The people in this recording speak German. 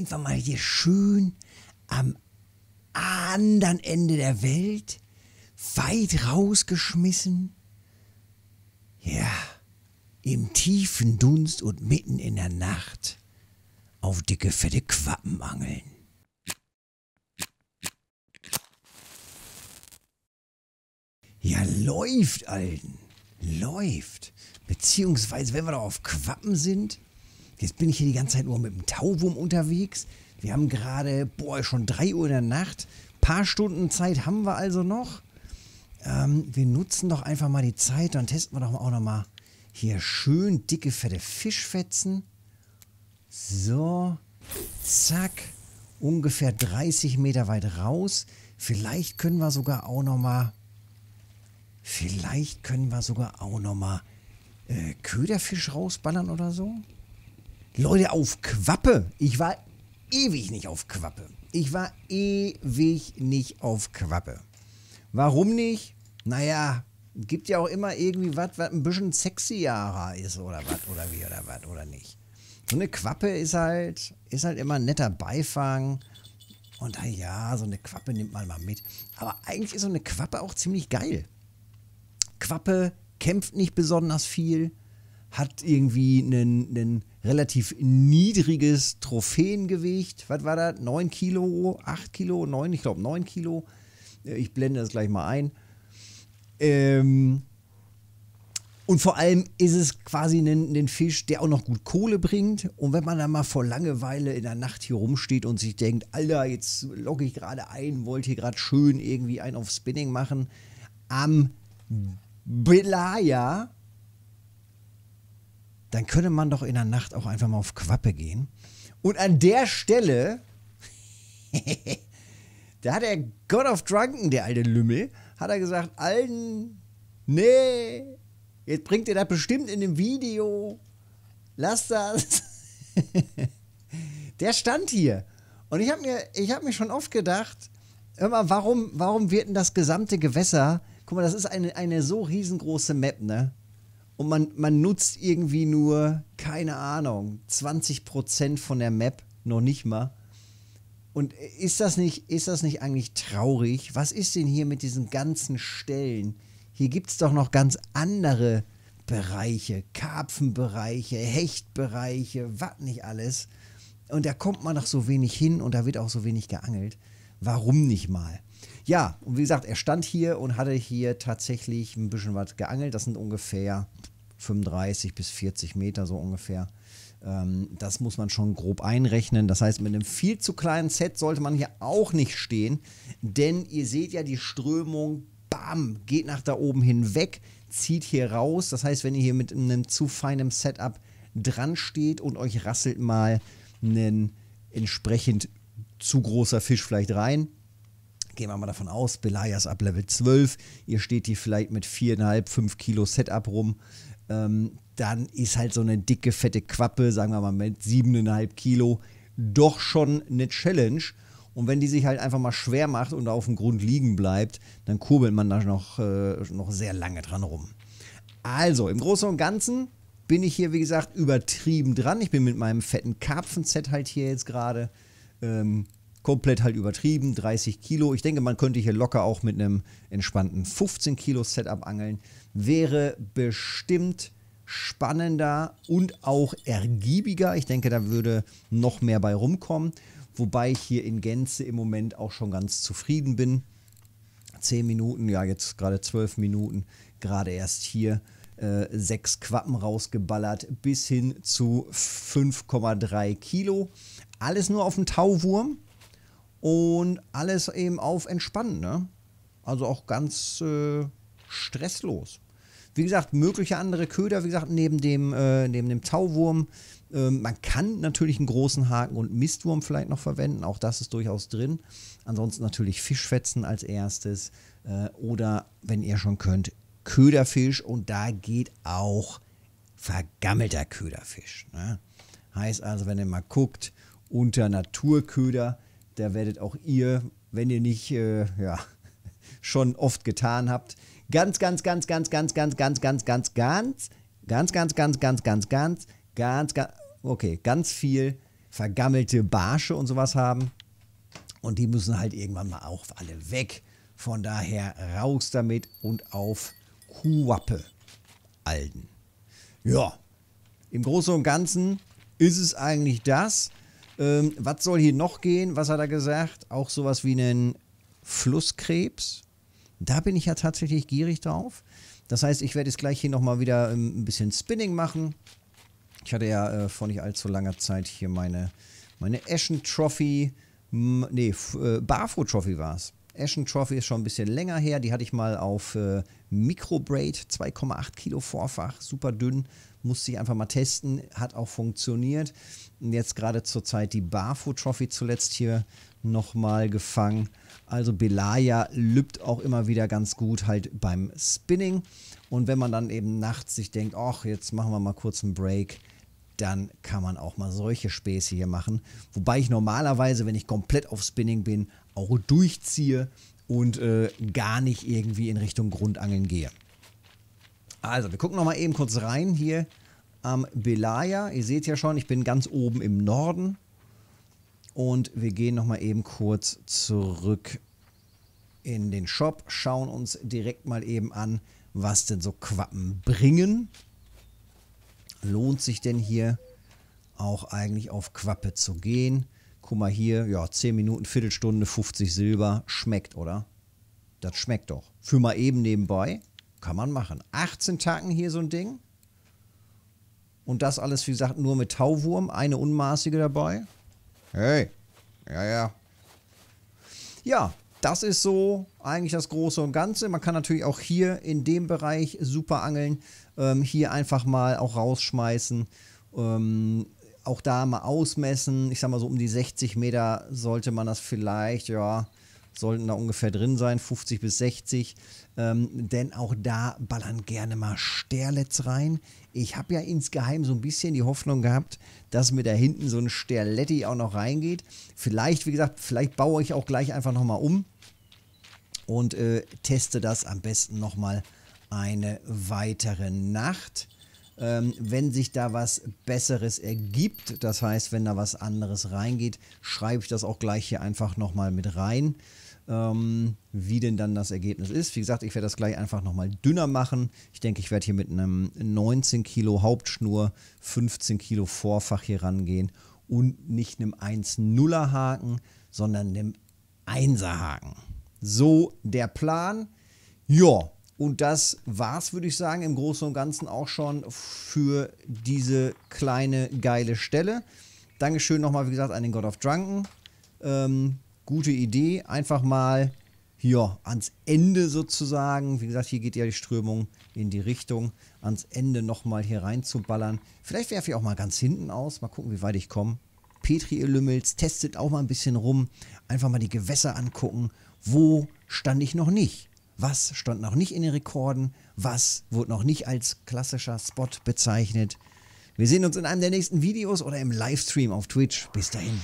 einfach mal hier schön am anderen Ende der Welt, weit rausgeschmissen. Ja, im tiefen Dunst und mitten in der Nacht auf dicke, fette Quappen angeln. Ja, läuft, Alten. Läuft. Beziehungsweise, wenn wir doch auf Quappen sind, Jetzt bin ich hier die ganze Zeit nur mit dem Tauwurm unterwegs. Wir haben gerade, boah, schon 3 Uhr in der Nacht. Paar Stunden Zeit haben wir also noch. Ähm, wir nutzen doch einfach mal die Zeit. Dann testen wir doch auch noch mal hier schön dicke, fette Fischfetzen. So, zack. Ungefähr 30 Meter weit raus. Vielleicht können wir sogar auch noch mal... Vielleicht können wir sogar auch noch mal äh, Köderfisch rausballern oder so. Leute, auf Quappe. Ich war ewig nicht auf Quappe. Ich war ewig nicht auf Quappe. Warum nicht? Naja, gibt ja auch immer irgendwie was, was ein bisschen sexierer ist oder was, oder wie, oder was, oder nicht. So eine Quappe ist halt, ist halt immer ein netter Beifang. Und na ja, so eine Quappe nimmt man mal mit. Aber eigentlich ist so eine Quappe auch ziemlich geil. Quappe kämpft nicht besonders viel, hat irgendwie einen, einen relativ niedriges Trophäengewicht. Was war das? 9 Kilo, 8 Kilo, 9, ich glaube 9 Kilo. Äh, ich blende das gleich mal ein. Ähm und vor allem ist es quasi ein, ein, Fisch, der auch noch gut Kohle bringt. Und wenn man dann mal vor Langeweile in der Nacht hier rumsteht und sich denkt, Alter, jetzt logge ich gerade ein, wollte hier gerade schön irgendwie einen auf Spinning machen, am Belaya dann könnte man doch in der Nacht auch einfach mal auf Quappe gehen. Und an der Stelle, da hat der God of Drunken, der alte Lümmel, hat er gesagt, allen, nee, jetzt bringt ihr das bestimmt in dem Video. Lass das. der stand hier. Und ich habe mir, hab mir schon oft gedacht, hör warum, warum wird denn das gesamte Gewässer, guck mal, das ist eine, eine so riesengroße Map, ne? und man, man nutzt irgendwie nur, keine Ahnung, 20% von der Map, noch nicht mal. Und ist das nicht, ist das nicht eigentlich traurig? Was ist denn hier mit diesen ganzen Stellen? Hier gibt es doch noch ganz andere Bereiche, Karpfenbereiche, Hechtbereiche, was nicht alles. Und da kommt man doch so wenig hin und da wird auch so wenig geangelt. Warum nicht mal? Ja, und wie gesagt, er stand hier und hatte hier tatsächlich ein bisschen was geangelt. Das sind ungefähr 35 bis 40 Meter so ungefähr. Ähm, das muss man schon grob einrechnen. Das heißt, mit einem viel zu kleinen Set sollte man hier auch nicht stehen, denn ihr seht ja die Strömung, bam, geht nach da oben hinweg, zieht hier raus. Das heißt, wenn ihr hier mit einem zu feinem Setup dran steht und euch rasselt mal ein entsprechend zu großer Fisch vielleicht rein, gehen wir mal davon aus, Belias ab Level 12, ihr steht hier vielleicht mit 4,5, 5 Kilo Setup rum, ähm, dann ist halt so eine dicke, fette Quappe, sagen wir mal mit siebeneinhalb Kilo, doch schon eine Challenge. Und wenn die sich halt einfach mal schwer macht und auf dem Grund liegen bleibt, dann kurbelt man da noch, äh, noch sehr lange dran rum. Also, im Großen und Ganzen bin ich hier, wie gesagt, übertrieben dran. Ich bin mit meinem fetten Karpfenset halt hier jetzt gerade. Ähm, komplett halt übertrieben, 30 Kilo. Ich denke, man könnte hier locker auch mit einem entspannten 15 Kilo Setup angeln. Wäre bestimmt spannender und auch ergiebiger. Ich denke, da würde noch mehr bei rumkommen. Wobei ich hier in Gänze im Moment auch schon ganz zufrieden bin. 10 Minuten, ja jetzt gerade 12 Minuten, gerade erst hier äh, 6 Quappen rausgeballert bis hin zu 5,3 Kilo. Alles nur auf dem Tauwurm. Und alles eben auf entspannen, ne? Also auch ganz äh, stresslos. Wie gesagt, mögliche andere Köder, wie gesagt, neben dem, äh, neben dem Tauwurm. Ähm, man kann natürlich einen großen Haken und Mistwurm vielleicht noch verwenden, auch das ist durchaus drin. Ansonsten natürlich Fischfetzen als erstes äh, oder, wenn ihr schon könnt, Köderfisch und da geht auch vergammelter Köderfisch. Ne? Heißt also, wenn ihr mal guckt, unter Naturköder da werdet auch ihr, wenn ihr nicht äh, ja, schon oft getan habt, ganz, ganz, ganz, ganz, ganz, ganz, ganz, ganz, ganz, ganz, ganz, ganz, ganz, ganz, ganz, ganz, ganz, ganz, okay, ganz viel vergammelte Barsche und sowas haben. Und die müssen halt irgendwann mal auch alle weg. Von daher raus damit und auf Kuwappe Alden. Ja, im Großen und Ganzen ist es eigentlich das. Ähm, was soll hier noch gehen? Was hat er gesagt? Auch sowas wie einen Flusskrebs. Da bin ich ja tatsächlich gierig drauf. Das heißt, ich werde jetzt gleich hier nochmal wieder ähm, ein bisschen Spinning machen. Ich hatte ja äh, vor nicht allzu langer Zeit hier meine, meine Eschen Trophy, nee, äh, Barfo Trophy war es. Ashen Trophy ist schon ein bisschen länger her. Die hatte ich mal auf äh, Microbraid, 2,8 Kilo Vorfach, super dünn. Musste ich einfach mal testen, hat auch funktioniert. Und jetzt gerade zur Zeit die Barfo Trophy zuletzt hier nochmal gefangen. Also Belaya lübt auch immer wieder ganz gut halt beim Spinning. Und wenn man dann eben nachts sich denkt, ach, jetzt machen wir mal kurz einen Break, dann kann man auch mal solche Späße hier machen. Wobei ich normalerweise, wenn ich komplett auf Spinning bin, auch durchziehe und äh, gar nicht irgendwie in Richtung Grundangeln gehe. Also, wir gucken nochmal eben kurz rein hier am Belaya. Ihr seht ja schon, ich bin ganz oben im Norden. Und wir gehen nochmal eben kurz zurück in den Shop, schauen uns direkt mal eben an, was denn so Quappen bringen. Lohnt sich denn hier auch eigentlich auf Quappe zu gehen? guck mal hier, ja, 10 Minuten, Viertelstunde, 50 Silber, schmeckt, oder? Das schmeckt doch. Für mal eben nebenbei, kann man machen. 18 Tacken hier so ein Ding. Und das alles, wie gesagt, nur mit Tauwurm, eine unmaßige dabei. Hey, ja, ja. Ja, das ist so eigentlich das Große und Ganze. Man kann natürlich auch hier in dem Bereich super angeln. Ähm, hier einfach mal auch rausschmeißen. Ähm, auch da mal ausmessen. Ich sag mal so um die 60 Meter sollte man das vielleicht, ja, sollten da ungefähr drin sein, 50 bis 60. Ähm, denn auch da ballern gerne mal Sterlets rein. Ich habe ja insgeheim so ein bisschen die Hoffnung gehabt, dass mir da hinten so ein Sterletti auch noch reingeht. Vielleicht, wie gesagt, vielleicht baue ich auch gleich einfach nochmal um und äh, teste das am besten nochmal eine weitere Nacht ähm, wenn sich da was Besseres ergibt, das heißt, wenn da was anderes reingeht, schreibe ich das auch gleich hier einfach nochmal mit rein, ähm, wie denn dann das Ergebnis ist. Wie gesagt, ich werde das gleich einfach nochmal dünner machen. Ich denke, ich werde hier mit einem 19 Kilo Hauptschnur, 15 Kilo Vorfach hier rangehen und nicht einem 1-0er Haken, sondern einem 1er Haken. So der Plan. Ja, und das war's, würde ich sagen, im Großen und Ganzen auch schon für diese kleine geile Stelle. Dankeschön nochmal, wie gesagt, an den God of Drunken. Ähm, gute Idee, einfach mal hier ans Ende sozusagen. Wie gesagt, hier geht ja die Strömung in die Richtung, ans Ende nochmal hier reinzuballern. Vielleicht werfe ich auch mal ganz hinten aus. Mal gucken, wie weit ich komme. Petri Lümmels testet auch mal ein bisschen rum. Einfach mal die Gewässer angucken. Wo stand ich noch nicht? was stand noch nicht in den Rekorden, was wurde noch nicht als klassischer Spot bezeichnet. Wir sehen uns in einem der nächsten Videos oder im Livestream auf Twitch. Bis dahin.